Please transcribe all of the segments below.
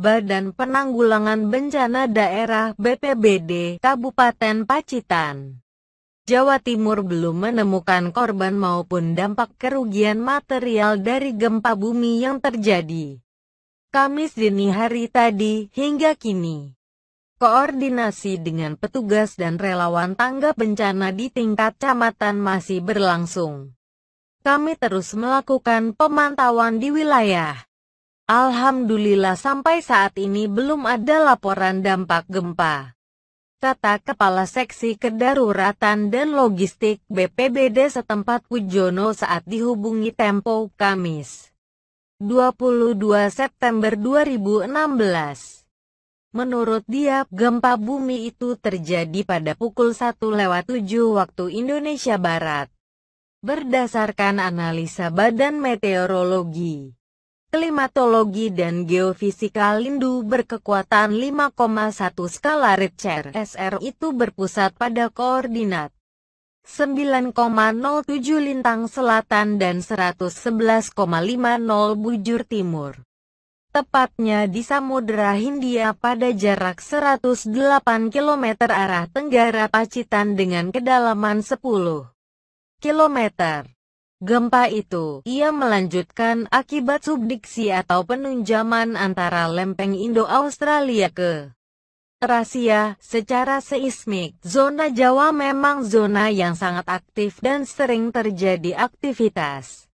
Badan Penanggulangan Bencana Daerah BPBD Kabupaten Pacitan, Jawa Timur belum menemukan korban maupun dampak kerugian material dari gempa bumi yang terjadi. Kamis dini hari tadi hingga kini. Koordinasi dengan petugas dan relawan tangga bencana di tingkat camatan masih berlangsung. Kami terus melakukan pemantauan di wilayah. Alhamdulillah sampai saat ini belum ada laporan dampak gempa. Kata Kepala Seksi Kedaruratan dan Logistik BPBD setempat Pujono saat dihubungi Tempo Kamis. 22 September 2016. Menurut dia, gempa bumi itu terjadi pada pukul 1 lewat 7 waktu Indonesia Barat. Berdasarkan analisa Badan Meteorologi, klimatologi dan geofisika Lindu berkekuatan 5,1 skala Richter SR itu berpusat pada koordinat 9,07 lintang selatan dan 111,50 bujur timur. Tepatnya di Samudra Hindia pada jarak 108 km arah tenggara Pacitan dengan kedalaman 10 km. Gempa itu, ia melanjutkan akibat subdiksi atau penunjaman antara lempeng Indo-Australia ke Rasia, secara seismik, zona Jawa memang zona yang sangat aktif dan sering terjadi aktivitas.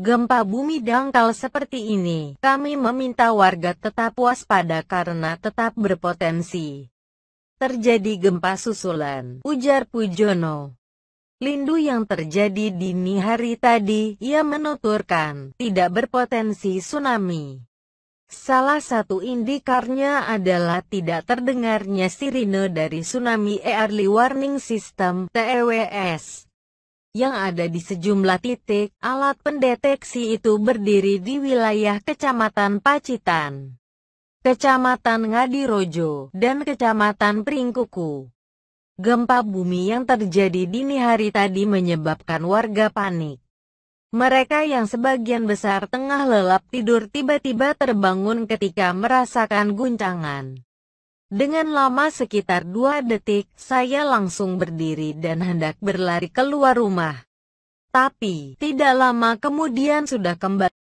Gempa bumi dangkal seperti ini, kami meminta warga tetap waspada karena tetap berpotensi. Terjadi gempa susulan, ujar Pujono. Lindu yang terjadi dini hari tadi, ia menuturkan, tidak berpotensi tsunami. Salah satu indikarnya adalah tidak terdengarnya sirine dari Tsunami Early Warning System (TWS) e yang ada di sejumlah titik. Alat pendeteksi itu berdiri di wilayah Kecamatan Pacitan, Kecamatan Ngadirojo, dan Kecamatan Pringkuku. Gempa bumi yang terjadi dini hari tadi menyebabkan warga panik. Mereka yang sebagian besar tengah lelap tidur tiba-tiba terbangun ketika merasakan guncangan. Dengan lama sekitar dua detik, saya langsung berdiri dan hendak berlari keluar rumah. Tapi, tidak lama kemudian sudah kembali.